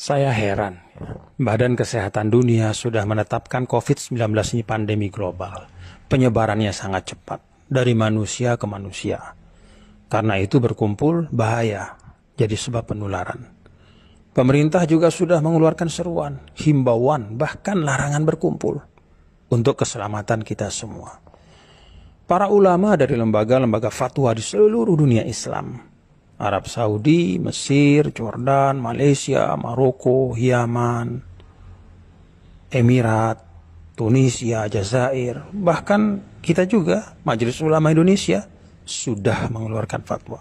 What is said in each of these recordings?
Saya heran, Badan Kesehatan Dunia sudah menetapkan COVID-19 ini pandemi global. Penyebarannya sangat cepat, dari manusia ke manusia. Karena itu berkumpul bahaya, jadi sebab penularan. Pemerintah juga sudah mengeluarkan seruan, himbauan, bahkan larangan berkumpul untuk keselamatan kita semua. Para ulama dari lembaga-lembaga fatwa di seluruh dunia Islam Arab Saudi, Mesir, Jordan, Malaysia, Maroko, Yaman, Emirat, Tunisia, Jazair, bahkan kita juga Majelis Ulama Indonesia sudah mengeluarkan fatwa.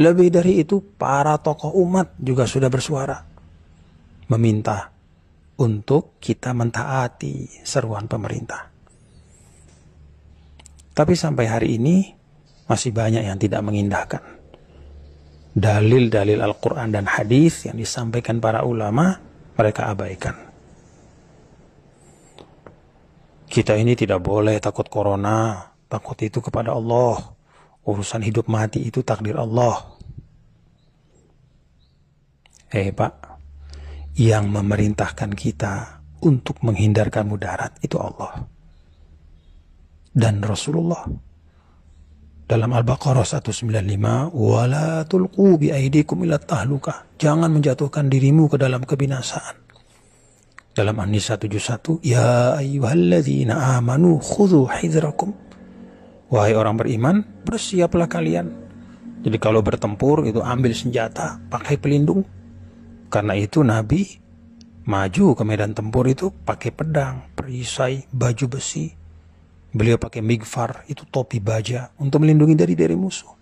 Lebih dari itu, para tokoh umat juga sudah bersuara meminta untuk kita mentaati seruan pemerintah. Tapi sampai hari ini masih banyak yang tidak mengindahkan dalil-dalil Al-Quran dan hadis yang disampaikan para ulama mereka abaikan. Kita ini tidak boleh takut corona, takut itu kepada Allah. Urusan hidup mati itu takdir Allah. Eh Pak, yang memerintahkan kita untuk menghindarkan mudarat itu Allah dan Rasulullah dalam Al-Baqarah 195 wala tulqu bi aidikum ila tahluka jangan menjatuhkan dirimu ke dalam kebinasaan dalam An-Nisa 71 ya ayyuhalladzina amanu khudhu hidrakum wahai orang beriman bersiaplah kalian jadi kalau bertempur itu ambil senjata pakai pelindung karena itu Nabi maju ke medan tempur itu pakai pedang perisai baju besi Beliau pakai migfar, itu topi baja untuk melindungi dari dari musuh.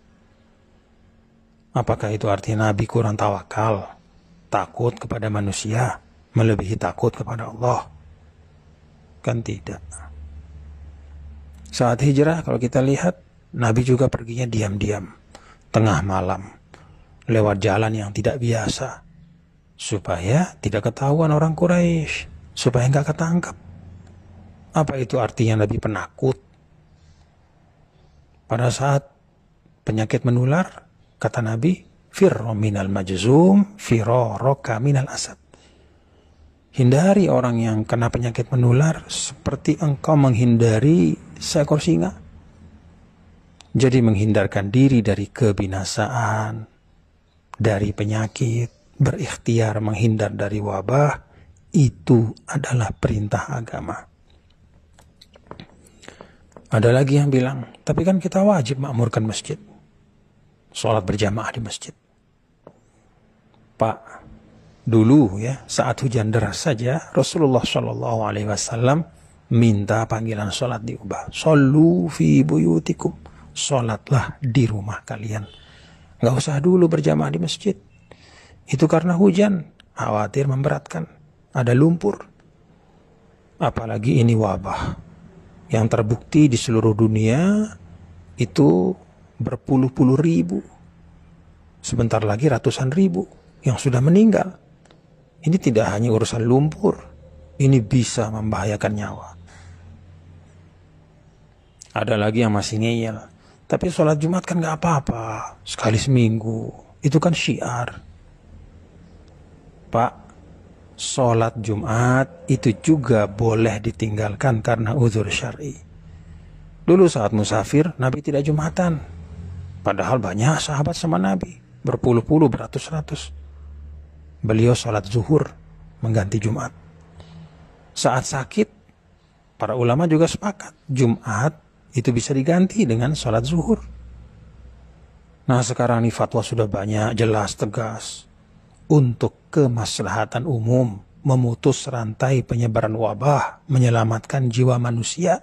Apakah itu artinya Nabi kurang tawakal, takut kepada manusia, melebihi takut kepada Allah? Kan tidak. Saat hijrah kalau kita lihat, Nabi juga perginya diam-diam, tengah malam, lewat jalan yang tidak biasa, supaya tidak ketahuan orang Quraisy, supaya nggak ketangkap. Apa itu artinya Nabi penakut? Pada saat penyakit menular, kata Nabi, firro minal majzum, roka minal asad. Hindari orang yang kena penyakit menular seperti engkau menghindari seekor singa. Jadi menghindarkan diri dari kebinasaan, dari penyakit, berikhtiar menghindar dari wabah, itu adalah perintah agama. Ada lagi yang bilang, tapi kan kita wajib makmurkan masjid. Sholat berjamaah di masjid. Pak, dulu ya saat hujan deras saja Rasulullah Shallallahu Alaihi Wasallam minta panggilan sholat diubah. Solu fi buyutikum. Sholatlah di rumah kalian. Nggak usah dulu berjamaah di masjid. Itu karena hujan, khawatir memberatkan. Ada lumpur. Apalagi ini wabah yang terbukti di seluruh dunia itu berpuluh-puluh ribu. Sebentar lagi ratusan ribu yang sudah meninggal. Ini tidak hanya urusan lumpur, ini bisa membahayakan nyawa. Ada lagi yang masih ngeyel, tapi sholat Jumat kan gak apa-apa, sekali seminggu. Itu kan syiar. Pak, sholat Jumat itu juga boleh ditinggalkan karena uzur syari. Dulu saat musafir, Nabi tidak Jumatan. Padahal banyak sahabat sama Nabi, berpuluh-puluh, beratus-ratus. Beliau sholat zuhur, mengganti Jumat. Saat sakit, para ulama juga sepakat, Jumat itu bisa diganti dengan sholat zuhur. Nah sekarang ini fatwa sudah banyak, jelas, tegas untuk kemaslahatan umum, memutus rantai penyebaran wabah, menyelamatkan jiwa manusia.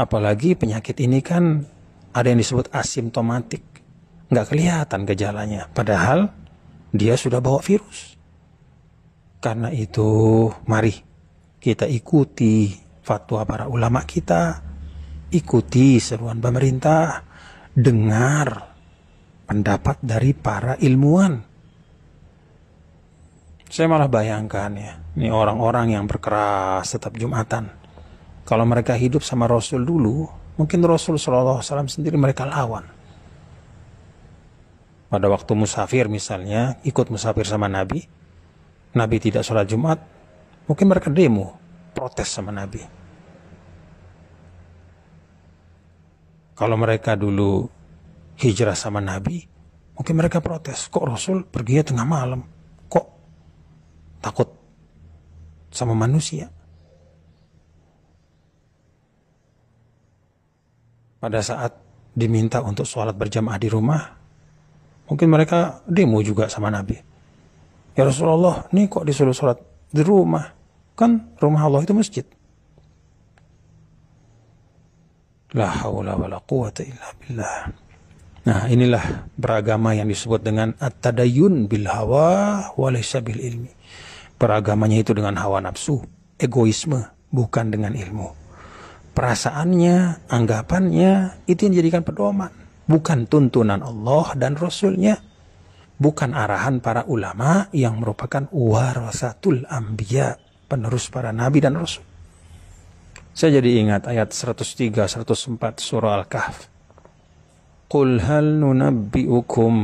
Apalagi penyakit ini kan ada yang disebut asimptomatik. Nggak kelihatan gejalanya, padahal dia sudah bawa virus. Karena itu, mari kita ikuti fatwa para ulama kita, ikuti seruan pemerintah, dengar pendapat dari para ilmuwan saya malah bayangkan ya, ini orang-orang yang berkeras tetap Jumatan. Kalau mereka hidup sama Rasul dulu, mungkin Rasul Shallallahu Alaihi Wasallam sendiri mereka lawan. Pada waktu musafir misalnya, ikut musafir sama Nabi, Nabi tidak sholat Jumat, mungkin mereka demo, protes sama Nabi. Kalau mereka dulu hijrah sama Nabi, mungkin mereka protes, kok Rasul pergi ya tengah malam, takut sama manusia. Pada saat diminta untuk sholat berjamaah di rumah, mungkin mereka demo juga sama Nabi. Ya Rasulullah, ini kok disuruh sholat di rumah? Kan rumah Allah itu masjid. La hawla wa la quwata illa billah. Nah inilah beragama yang disebut dengan at-tadayun bil hawa wa bil ilmi. Beragamanya itu dengan hawa nafsu, egoisme, bukan dengan ilmu. Perasaannya, anggapannya, itu yang dijadikan pedoman. Bukan tuntunan Allah dan Rasulnya. Bukan arahan para ulama yang merupakan warasatul ambiya, penerus para nabi dan rasul. Saya jadi ingat ayat 103, 104 surah Al-Kahf. Qul hal nunabbi'ukum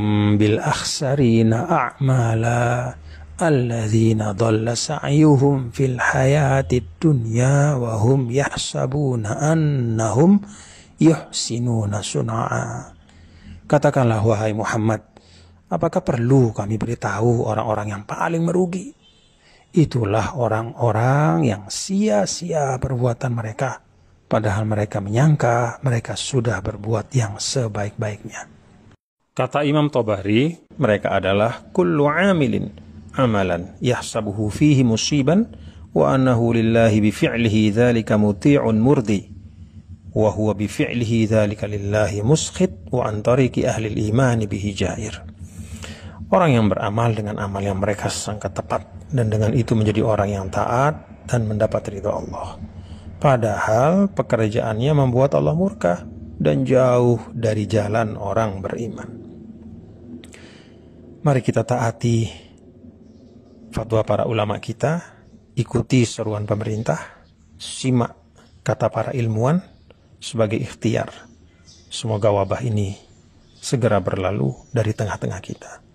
bil akhsarina a'mala alladzina dhalla sa'yuhum fil hayati dunya wa hum yahsabuna annahum yuhsinuna sun'a. Katakanlah wahai Muhammad, apakah perlu kami beritahu orang-orang yang paling merugi? Itulah orang-orang yang sia-sia perbuatan mereka, padahal mereka menyangka mereka sudah berbuat yang sebaik-baiknya. Kata Imam Tobari, mereka adalah kullu amilin, amalan yahsabuhu fihi musiban wa annahu lillahi bi fi'lihi dzalika muti'un murdi wa huwa bi fi'lihi dzalika lillahi muskhit wa an tariqi ahli iman bihi jair. Orang yang beramal dengan amal yang mereka sangka tepat dan dengan itu menjadi orang yang taat dan mendapat ridho Allah. Padahal pekerjaannya membuat Allah murka dan jauh dari jalan orang beriman. Mari kita taati fatwa para ulama kita, ikuti seruan pemerintah, simak kata para ilmuwan sebagai ikhtiar. Semoga wabah ini segera berlalu dari tengah-tengah kita.